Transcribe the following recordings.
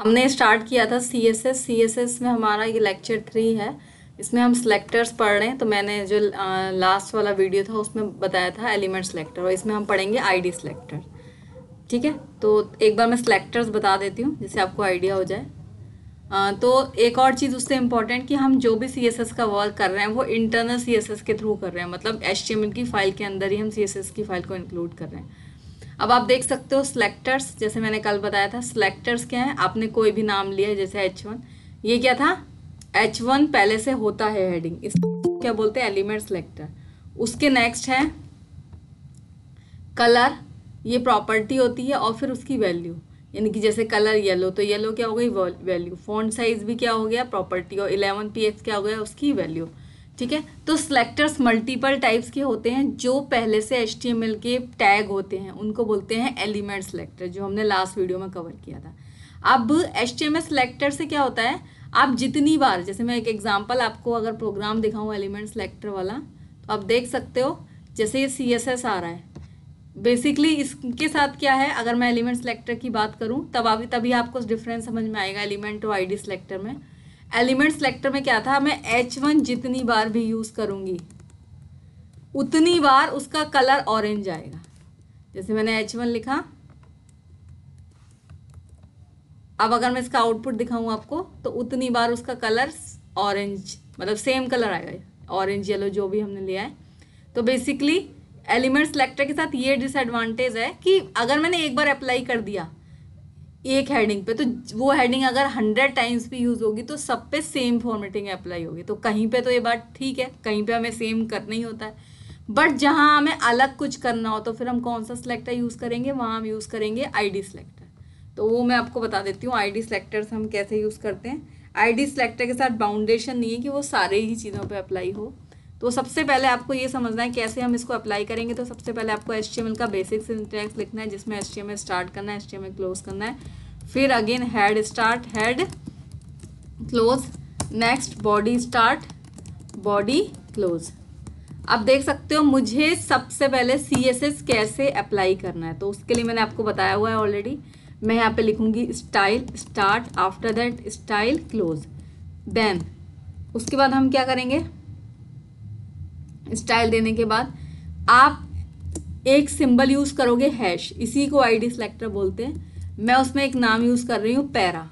हमने स्टार्ट किया था C S S C S S में हमारा ये लेक्चर थ्री है इसमें हम सेलेक्टर्स पढ़ रहे हैं तो मैंने जो लास्ट वाला वीडियो था उसमें बताया था एलिमेंट सिलेक्टर और इसमें हम पढ़ेंगे आईडी सेलेक्टर ठीक है तो एक बार मैं सिलेक्टर्स बता देती हूँ जिससे आपको आइडिया हो जाए आ, तो एक और चीज़ उससे इम्पॉर्टेंट कि हम जो भी सी एस एस का वर्क कर रहे हैं वो इंटरनल सी एस एस के थ्रू कर रहे हैं मतलब एच टी एम एल की फ़ाइल के अंदर ही हम सी एस एस की फ़ाइल को इंक्लूड कर रहे हैं अब आप देख सकते हो सिलेक्टर्स जैसे मैंने कल बताया था सिलेक्टर्स क्या है आपने कोई भी नाम लिया जैसे एच वन ये क्या था एच वन पहले से होता है हेडिंग इस क्या बोलते हैं एलिमेंट सिलेक्टर उसके नेक्स्ट है कलर ये प्रॉपर्टी होती है और फिर उसकी वैल्यू यानी कि जैसे कलर येलो तो येलो क्या हो गई वैल्यू फोन साइज भी क्या हो गया प्रॉपर्टी और इलेवन पी क्या हो गया उसकी वैल्यू ठीक है तो सिलेक्टर्स मल्टीपल टाइप्स के होते हैं जो पहले से एच के टैग होते हैं उनको बोलते हैं एलिमेंट सिलेक्टर जो हमने लास्ट वीडियो में कवर किया था अब एच टी सिलेक्टर से क्या होता है आप जितनी बार जैसे मैं एक एग्जाम्पल आपको अगर प्रोग्राम दिखाऊँ एलिमेंट सेलेक्टर वाला तो आप देख सकते हो जैसे ये सी एस एस आ रहा है बेसिकली इसके साथ क्या है अगर मैं एलिमेंट सिलेक्टर की बात करूँ तब अभी तभी आपको डिफरेंस समझ में आएगा एलिमेंट और आईडी सिलेक्टर में एलिमेंट सेलेक्टर में क्या था मैं एच वन जितनी बार भी यूज़ करूँगी उतनी बार उसका कलर ऑरेंज आएगा जैसे मैंने एच वन लिखा अब अगर मैं इसका आउटपुट दिखाऊँ आपको तो उतनी बार उसका कलर ऑरेंज मतलब सेम कलर आएगा ऑरेंज येलो जो भी हमने लिया है तो बेसिकली एलिमेंट सेलेक्टर के साथ ये डिसएडवांटेज है कि अगर मैंने एक बार अप्लाई कर दिया एक हेडिंग पे तो वो हेडिंग अगर हंड्रेड टाइम्स भी यूज़ होगी तो सब पे सेम फॉर्मेटिंग अप्लाई होगी तो कहीं पे तो ये बात ठीक है कहीं पे हमें सेम करना ही होता है बट जहाँ हमें अलग कुछ करना हो तो फिर हम कौन सा सिलेक्टर यूज़ करेंगे वहाँ हम यूज़ करेंगे आईडी सिलेक्टर तो वो मैं आपको बता देती हूँ आईडी सिलेक्टर्स हम कैसे यूज़ करते हैं आईडी सिलेक्टर के साथ बाउंडेशन नहीं है कि वो सारे ही चीज़ों पर अप्लाई हो तो सबसे पहले आपको ये समझना है कैसे हम इसको अप्लाई करेंगे तो सबसे पहले आपको एल का बेसिक सिंटैक्स लिखना है जिसमें एच स्टार्ट करना है एच क्लोज करना है फिर again head start head close next body start body close अब देख सकते हो मुझे सबसे पहले सी एस एस कैसे अप्लाई करना है तो उसके लिए मैंने आपको बताया हुआ है ऑलरेडी मैं यहाँ पे लिखूँगी style start after that style close then उसके बाद हम क्या करेंगे स्टाइल देने के बाद आप एक सिंबल यूज़ करोगे हैश इसी को आईडी सिलेक्टर बोलते हैं मैं उसमें एक नाम यूज़ कर रही हूँ पैरा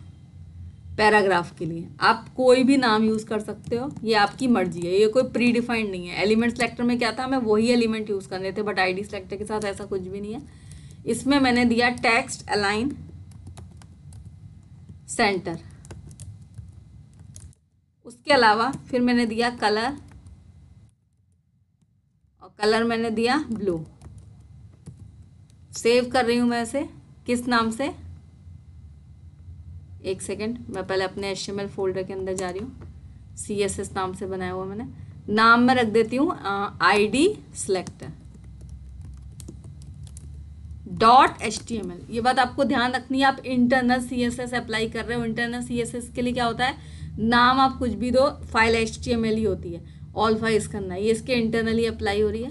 पैराग्राफ के लिए आप कोई भी नाम यूज़ कर सकते हो ये आपकी मर्जी है ये कोई प्री डिफाइंड नहीं है एलिमेंट सेलेक्टर में क्या था मैं वही एलिमेंट यूज़ करने थे बट आईडी सेलेक्टर के साथ ऐसा कुछ भी नहीं है इसमें मैंने दिया टेक्स्ट अलाइन सेंटर उसके अलावा फिर मैंने दिया कलर और कलर मैंने दिया ब्लू सेव कर रही हूँ मैं इसे किस नाम से एक सेकेंड मैं पहले अपने एच फोल्डर के अंदर जा रही हूँ सी एस एस नाम से बनाया हुआ मैंने नाम मैं रख देती हूँ I D select dot H T M L ये बात आपको ध्यान रखनी है आप internal C S S apply कर रहे हो इंटरनल सी एस एस के लिए क्या होता है नाम आप कुछ भी दो file H T M L ही होती है ऑल फाइल्स करना ये इसके इंटरनली अप्लाई हो रही है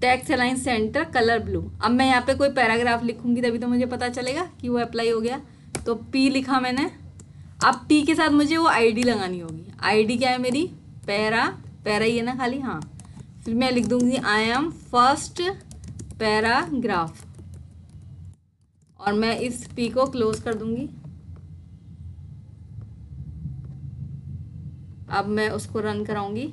text align centre colour blue अब मैं यहाँ पे कोई पैराग्राफ लिखूंगी तभी तो मुझे पता चलेगा कि वो अप्लाई हो गया तो पी लिखा मैंने अब पी के साथ मुझे वो आईडी लगानी होगी आईडी क्या है मेरी पैरा पैरा ही है ना खाली हाँ फिर मैं लिख दूंगी आई एम फर्स्ट पैराग्राफ और मैं इस पी को क्लोज कर दूंगी अब मैं उसको रन कराऊंगी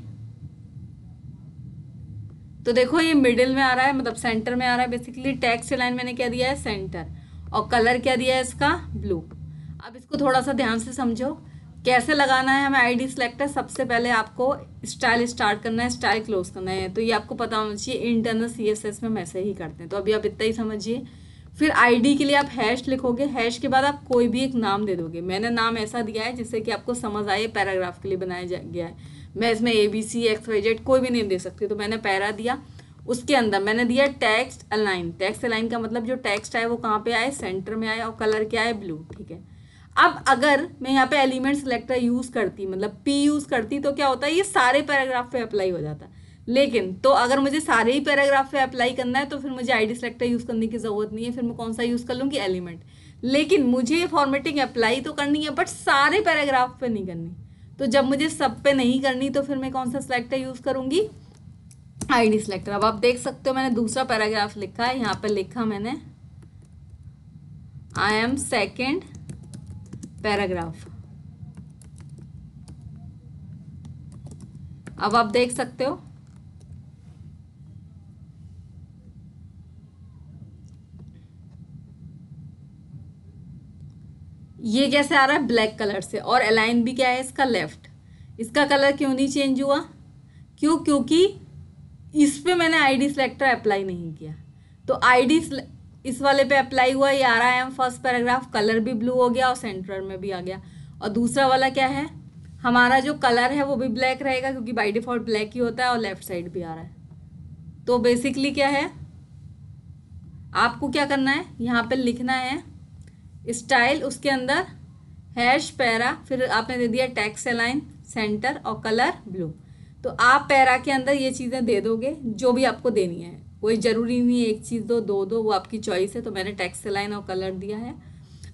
तो देखो ये मिडिल में आ रहा है मतलब सेंटर में आ रहा है बेसिकली टैक्स लाइन मैंने क्या दिया है सेंटर और कलर क्या दिया है इसका ब्लू अब इसको थोड़ा सा ध्यान से समझो कैसे लगाना है हमें आईडी है सबसे पहले आपको स्टाइल स्टार्ट करना है स्टाइल क्लोज करना है तो ये आपको पता होना चाहिए इंटरनल सीएसएस में हम ऐसे ही करते हैं तो अभी आप इतना ही समझिए फिर आईडी के लिए आप हैश लिखोगे हैश के बाद आप कोई भी एक नाम दे दोगे मैंने नाम ऐसा दिया है जिससे कि आपको समझ आए पैराग्राफ के लिए बनाया गया है मैं इसमें A B C X Y Z कोई भी नहीं दे सकती तो मैंने पैरा दिया उसके अंदर मैंने दिया टेक्स्ट अलाइन टेक्स्ट अलाइन का मतलब जो टेक्स्ट आए वो कहाँ पे आए सेंटर में आए और कलर क्या है ब्लू ठीक है अब अगर मैं यहाँ पे एलिमेंट सिलेक्टर यूज़ करती मतलब पी यूज़ करती तो क्या होता है ये सारे पैराग्राफ पे अप्लाई हो जाता लेकिन तो अगर मुझे सारे ही पैराग्राफ पे अप्लाई करना है तो फिर मुझे आईडी सेलेक्टर यूज़ करने की ज़रूरत नहीं है फिर मैं कौन सा यूज़ कर लूँगी एलिमेंट लेकिन मुझे फॉर्मेटिंग अप्लाई तो करनी है बट सारे पैराग्राफ पे नहीं करनी तो जब मुझे सब पे नहीं करनी तो फिर मैं कौन सा सिलेक्टर यूज़ करूँगी आई डी सिलेक्टर अब आप देख सकते हो मैंने दूसरा पैराग्राफ लिखा है यहाँ पर लिखा मैंने आई एम सेकेंड पैराग्राफ अब आप देख सकते हो ये कैसे आ रहा है ब्लैक कलर से और अलाइन भी क्या है इसका लेफ्ट इसका कलर क्यों नहीं चेंज हुआ क्यों क्योंकि इस पर मैंने आई डी सिलेक्टर अप्लाई नहीं किया तो आई डी इस वाले पे अप्लाई हुआ ये आ रहा है फर्स्ट पैराग्राफ कलर भी ब्लू हो गया और सेंटर में भी आ गया और दूसरा वाला क्या है हमारा जो कलर है वो भी ब्लैक रहेगा क्योंकि बाई डिफ़ॉल्ट ब्लैक ही होता है और लेफ्ट साइड भी आ रहा है तो बेसिकली क्या है आपको क्या करना है यहाँ पे लिखना है स्टाइल उसके अंदर हैश पैरा फिर आपने दे दिया टैक्स अलाइन सेंटर और कलर ब्लू तो आप पैरा के अंदर ये चीज़ें दे दोगे जो भी आपको देनी है कोई ज़रूरी नहीं है एक चीज़ दो दो दो वो आपकी चॉइस है तो मैंने टैक्स अलाइन और कलर दिया है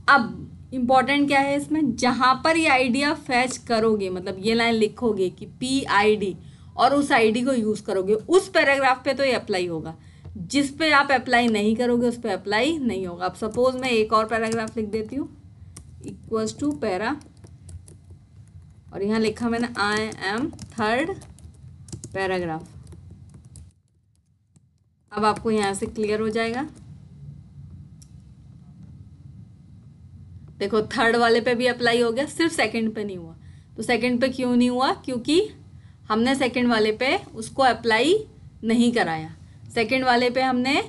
अब इम्पॉर्टेंट क्या है इसमें जहाँ पर ये आइडिया फैच करोगे मतलब ये लाइन लिखोगे कि पी आई डी और उस आईडी को यूज़ करोगे उस पैराग्राफ पे तो ये अप्लाई होगा जिस पे आप अप्लाई नहीं करोगे उस पर अप्लाई नहीं होगा अब सपोज मैं एक और पैराग्राफ लिख देती हूँ इक्वल्स टू पैरा और यहाँ लिखा मैंने आई एम थर्ड पैराग्राफ अब आपको यहाँ से क्लियर हो जाएगा देखो थर्ड वाले पे भी अप्लाई हो गया सिर्फ सेकंड पे नहीं हुआ तो सेकंड पे क्यों नहीं हुआ क्योंकि हमने सेकंड वाले पे उसको अप्लाई नहीं कराया सेकेंड वाले पे हमने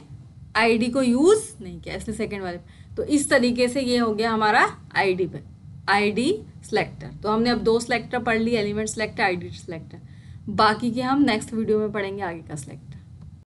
आईडी को यूज़ नहीं किया इसलिए सेकेंड वाले पे तो इस तरीके से ये हो गया हमारा आईडी पे आईडी सिलेक्टर तो हमने अब दो सिलेक्टर पढ़ ली एलिमेंट सिलेक्टर आईडी सिलेक्टर बाकी के हम नेक्स्ट वीडियो में पढ़ेंगे आगे का सिलेक्टर